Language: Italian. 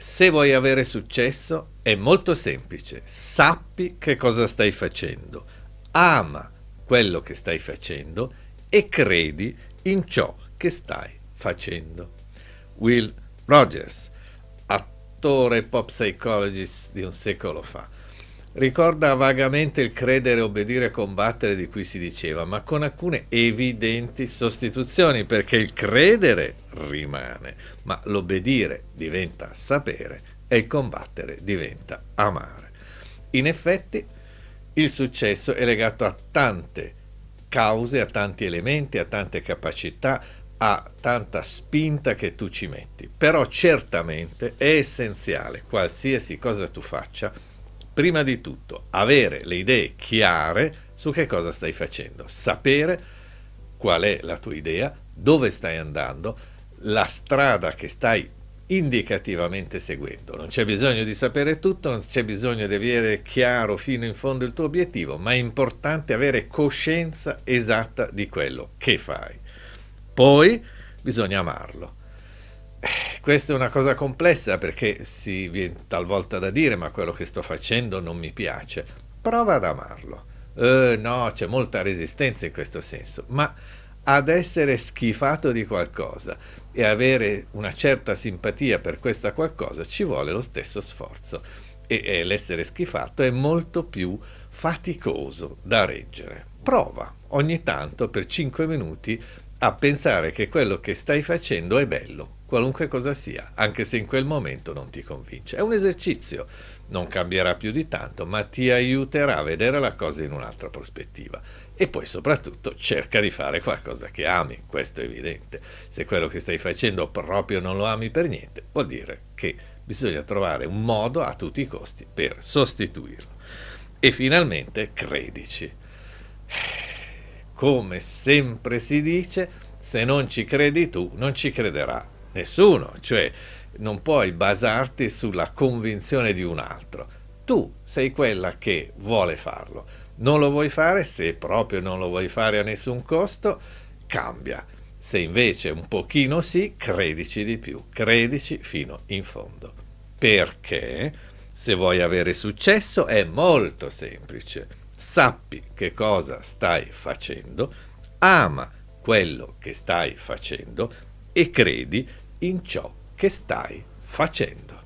Se vuoi avere successo è molto semplice, sappi che cosa stai facendo, ama quello che stai facendo e credi in ciò che stai facendo. Will Rogers, attore pop psychologist di un secolo fa, Ricorda vagamente il credere, obbedire e combattere di cui si diceva, ma con alcune evidenti sostituzioni, perché il credere rimane, ma l'obbedire diventa sapere e il combattere diventa amare. In effetti, il successo è legato a tante cause, a tanti elementi, a tante capacità, a tanta spinta che tu ci metti. Però certamente è essenziale, qualsiasi cosa tu faccia, prima di tutto avere le idee chiare su che cosa stai facendo, sapere qual è la tua idea, dove stai andando, la strada che stai indicativamente seguendo. Non c'è bisogno di sapere tutto, non c'è bisogno di avere chiaro fino in fondo il tuo obiettivo, ma è importante avere coscienza esatta di quello che fai. Poi bisogna amarlo. Questa è una cosa complessa perché si viene talvolta da dire ma quello che sto facendo non mi piace. Prova ad amarlo. Eh, no, c'è molta resistenza in questo senso, ma ad essere schifato di qualcosa e avere una certa simpatia per questa qualcosa ci vuole lo stesso sforzo e, e l'essere schifato è molto più faticoso da reggere. Prova ogni tanto per 5 minuti a pensare che quello che stai facendo è bello, qualunque cosa sia, anche se in quel momento non ti convince. È un esercizio, non cambierà più di tanto, ma ti aiuterà a vedere la cosa in un'altra prospettiva. E poi soprattutto cerca di fare qualcosa che ami, questo è evidente. Se quello che stai facendo proprio non lo ami per niente, vuol dire che bisogna trovare un modo a tutti i costi per sostituirlo. E finalmente credici. Come sempre si dice, se non ci credi tu, non ci crederà Nessuno, cioè non puoi basarti sulla convinzione di un altro. Tu sei quella che vuole farlo. Non lo vuoi fare, se proprio non lo vuoi fare a nessun costo, cambia. Se invece un pochino sì, credici di più, credici fino in fondo. Perché se vuoi avere successo è molto semplice. Sappi che cosa stai facendo, ama quello che stai facendo, e credi in ciò che stai facendo.